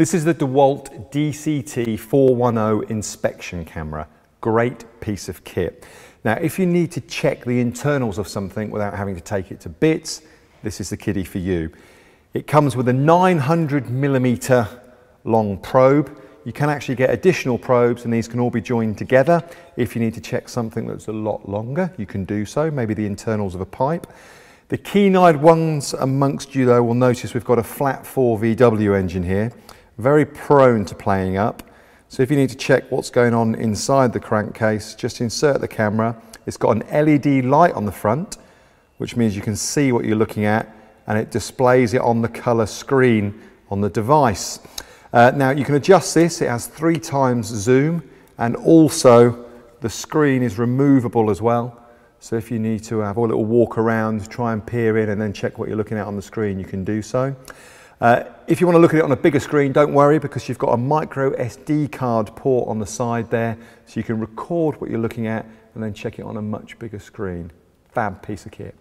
This is the DeWalt DCT 410 inspection camera. Great piece of kit. Now, if you need to check the internals of something without having to take it to bits, this is the kitty for you. It comes with a 900 millimeter long probe. You can actually get additional probes and these can all be joined together. If you need to check something that's a lot longer, you can do so, maybe the internals of a pipe. The keen-eyed ones amongst you though will notice we've got a flat 4 VW engine here very prone to playing up. So if you need to check what's going on inside the crankcase, just insert the camera. It's got an LED light on the front, which means you can see what you're looking at and it displays it on the color screen on the device. Uh, now you can adjust this, it has three times zoom and also the screen is removable as well. So if you need to have a little walk around, try and peer in and then check what you're looking at on the screen, you can do so. Uh, if you want to look at it on a bigger screen, don't worry because you've got a micro SD card port on the side there, so you can record what you're looking at and then check it on a much bigger screen. Fab piece of kit.